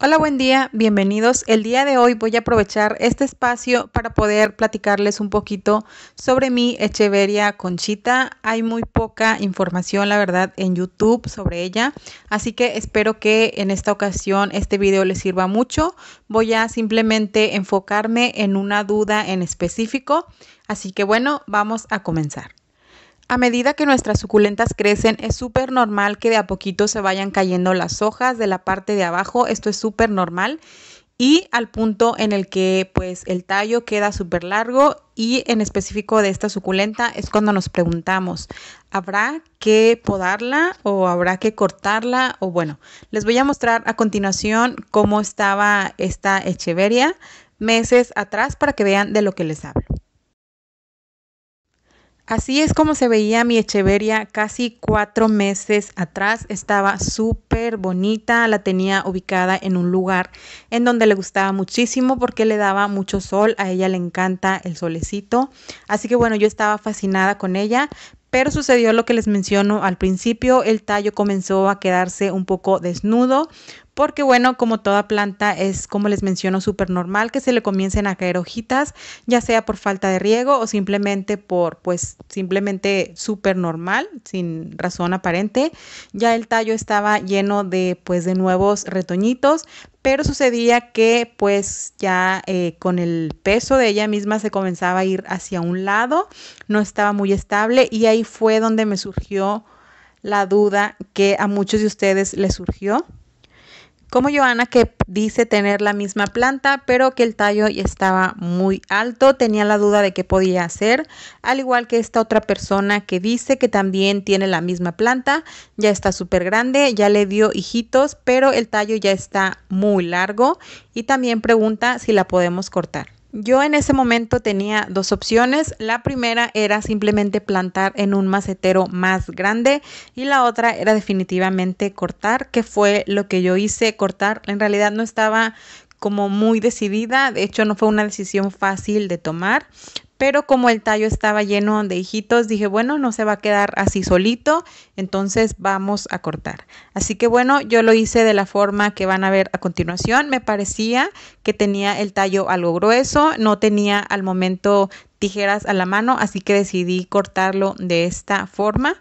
Hola, buen día, bienvenidos. El día de hoy voy a aprovechar este espacio para poder platicarles un poquito sobre mi Echeveria Conchita. Hay muy poca información, la verdad, en YouTube sobre ella, así que espero que en esta ocasión este video les sirva mucho. Voy a simplemente enfocarme en una duda en específico, así que bueno, vamos a comenzar. A medida que nuestras suculentas crecen, es súper normal que de a poquito se vayan cayendo las hojas de la parte de abajo, esto es súper normal. Y al punto en el que pues el tallo queda súper largo y en específico de esta suculenta es cuando nos preguntamos, ¿habrá que podarla o habrá que cortarla? O bueno, les voy a mostrar a continuación cómo estaba esta echeveria meses atrás para que vean de lo que les hablo. Así es como se veía mi Echeveria casi cuatro meses atrás. Estaba súper bonita, la tenía ubicada en un lugar en donde le gustaba muchísimo porque le daba mucho sol, a ella le encanta el solecito. Así que bueno, yo estaba fascinada con ella, pero sucedió lo que les menciono al principio, el tallo comenzó a quedarse un poco desnudo, porque bueno, como toda planta es, como les menciono, súper normal que se le comiencen a caer hojitas, ya sea por falta de riego o simplemente por, pues, simplemente súper normal, sin razón aparente. Ya el tallo estaba lleno de, pues, de nuevos retoñitos, pero sucedía que pues ya eh, con el peso de ella misma se comenzaba a ir hacia un lado, no estaba muy estable y ahí fue donde me surgió la duda que a muchos de ustedes les surgió como Joana que dice tener la misma planta, pero que el tallo ya estaba muy alto, tenía la duda de qué podía hacer, al igual que esta otra persona que dice que también tiene la misma planta, ya está súper grande, ya le dio hijitos, pero el tallo ya está muy largo y también pregunta si la podemos cortar. Yo en ese momento tenía dos opciones. La primera era simplemente plantar en un macetero más grande y la otra era definitivamente cortar, que fue lo que yo hice cortar. En realidad no estaba como muy decidida, de hecho no fue una decisión fácil de tomar, pero como el tallo estaba lleno de hijitos, dije, bueno, no se va a quedar así solito, entonces vamos a cortar. Así que bueno, yo lo hice de la forma que van a ver a continuación. Me parecía que tenía el tallo algo grueso, no tenía al momento tijeras a la mano, así que decidí cortarlo de esta forma.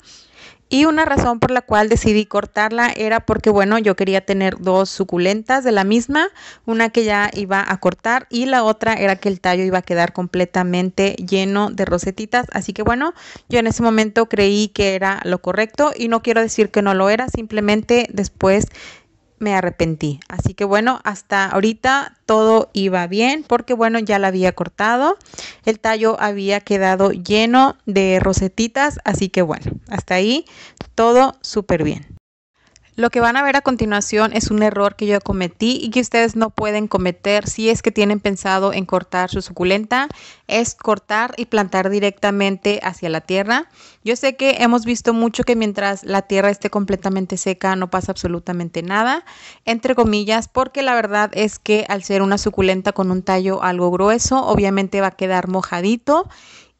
Y una razón por la cual decidí cortarla era porque, bueno, yo quería tener dos suculentas de la misma, una que ya iba a cortar y la otra era que el tallo iba a quedar completamente lleno de rosetitas. Así que, bueno, yo en ese momento creí que era lo correcto y no quiero decir que no lo era, simplemente después me arrepentí. Así que bueno, hasta ahorita todo iba bien porque bueno, ya la había cortado. El tallo había quedado lleno de rosetitas, así que bueno, hasta ahí todo súper bien. Lo que van a ver a continuación es un error que yo cometí y que ustedes no pueden cometer si es que tienen pensado en cortar su suculenta, es cortar y plantar directamente hacia la tierra. Yo sé que hemos visto mucho que mientras la tierra esté completamente seca no pasa absolutamente nada, entre comillas, porque la verdad es que al ser una suculenta con un tallo algo grueso, obviamente va a quedar mojadito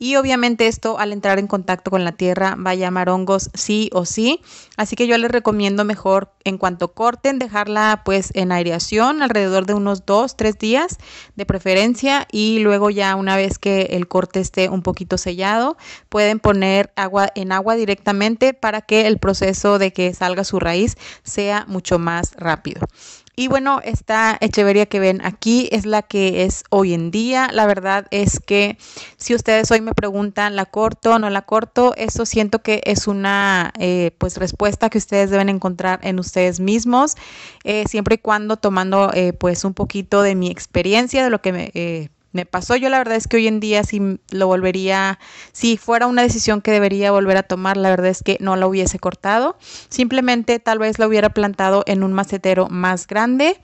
y obviamente esto al entrar en contacto con la tierra va a llamar hongos sí o sí. Así que yo les recomiendo mejor en cuanto corten dejarla pues en aireación alrededor de unos 2, 3 días de preferencia y luego ya una vez que el corte esté un poquito sellado pueden poner agua en agua directamente para que el proceso de que salga su raíz sea mucho más rápido. Y bueno, esta Echeveria que ven aquí es la que es hoy en día. La verdad es que si ustedes hoy me preguntan, ¿la corto o no la corto? Eso siento que es una eh, pues respuesta que ustedes deben encontrar en ustedes mismos, eh, siempre y cuando tomando eh, pues un poquito de mi experiencia, de lo que me me pasó. Yo la verdad es que hoy en día si lo volvería, si fuera una decisión que debería volver a tomar, la verdad es que no la hubiese cortado. Simplemente tal vez la hubiera plantado en un macetero más grande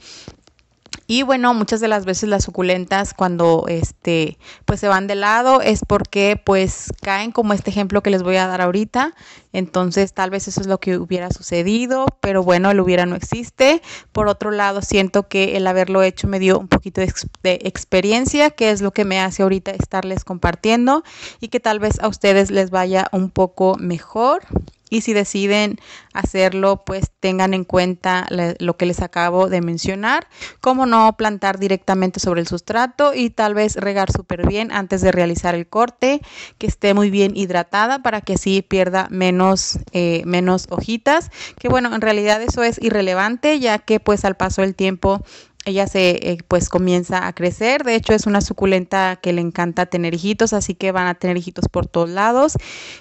y bueno, muchas de las veces las suculentas cuando este pues se van de lado es porque pues caen como este ejemplo que les voy a dar ahorita. Entonces, tal vez eso es lo que hubiera sucedido, pero bueno, el hubiera no existe. Por otro lado, siento que el haberlo hecho me dio un poquito de experiencia, que es lo que me hace ahorita estarles compartiendo y que tal vez a ustedes les vaya un poco mejor. Y si deciden hacerlo, pues tengan en cuenta lo que les acabo de mencionar, como no plantar directamente sobre el sustrato y tal vez regar súper bien antes de realizar el corte, que esté muy bien hidratada para que así pierda menos, eh, menos hojitas, que bueno, en realidad eso es irrelevante ya que pues al paso del tiempo ella se eh, pues comienza a crecer. De hecho, es una suculenta que le encanta tener hijitos, así que van a tener hijitos por todos lados.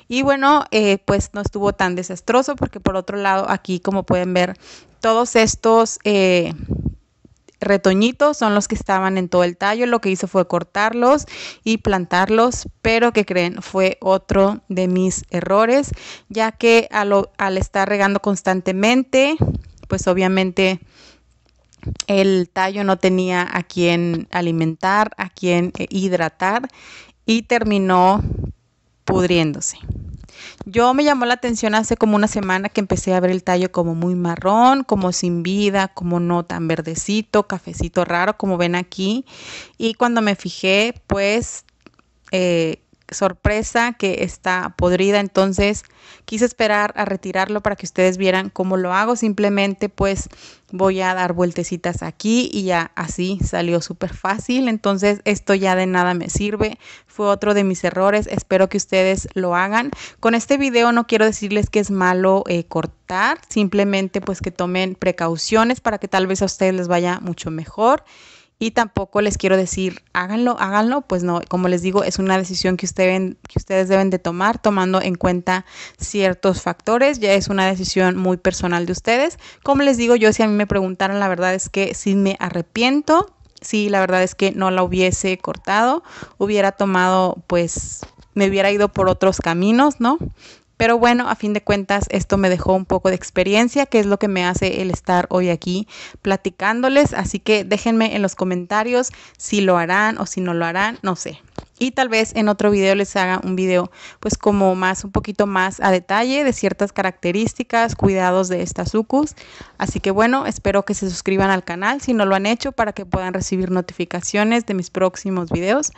Y bueno, eh, pues no estuvo tan desastroso porque por otro lado, aquí como pueden ver, todos estos eh, retoñitos son los que estaban en todo el tallo. Lo que hizo fue cortarlos y plantarlos, pero que creen fue otro de mis errores, ya que al estar regando constantemente, pues obviamente el tallo no tenía a quien alimentar, a quien eh, hidratar y terminó pudriéndose. Yo me llamó la atención hace como una semana que empecé a ver el tallo como muy marrón, como sin vida, como no tan verdecito, cafecito raro, como ven aquí. Y cuando me fijé, pues eh, sorpresa que está podrida, entonces quise esperar a retirarlo para que ustedes vieran cómo lo hago, simplemente pues voy a dar vueltecitas aquí y ya así salió súper fácil, entonces esto ya de nada me sirve, fue otro de mis errores, espero que ustedes lo hagan. Con este video no quiero decirles que es malo eh, cortar, simplemente pues que tomen precauciones para que tal vez a ustedes les vaya mucho mejor y tampoco les quiero decir háganlo, háganlo, pues no, como les digo, es una decisión que, que ustedes deben de tomar tomando en cuenta ciertos factores, ya es una decisión muy personal de ustedes. Como les digo, yo si a mí me preguntaran, la verdad es que sí me arrepiento, sí, la verdad es que no la hubiese cortado, hubiera tomado pues me hubiera ido por otros caminos, ¿no? Pero bueno, a fin de cuentas, esto me dejó un poco de experiencia, que es lo que me hace el estar hoy aquí platicándoles. Así que déjenme en los comentarios si lo harán o si no lo harán, no sé. Y tal vez en otro video les haga un video pues como más, un poquito más a detalle de ciertas características, cuidados de estas sucus. Así que bueno, espero que se suscriban al canal si no lo han hecho para que puedan recibir notificaciones de mis próximos videos.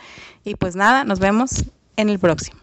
Y pues nada, nos vemos en el próximo.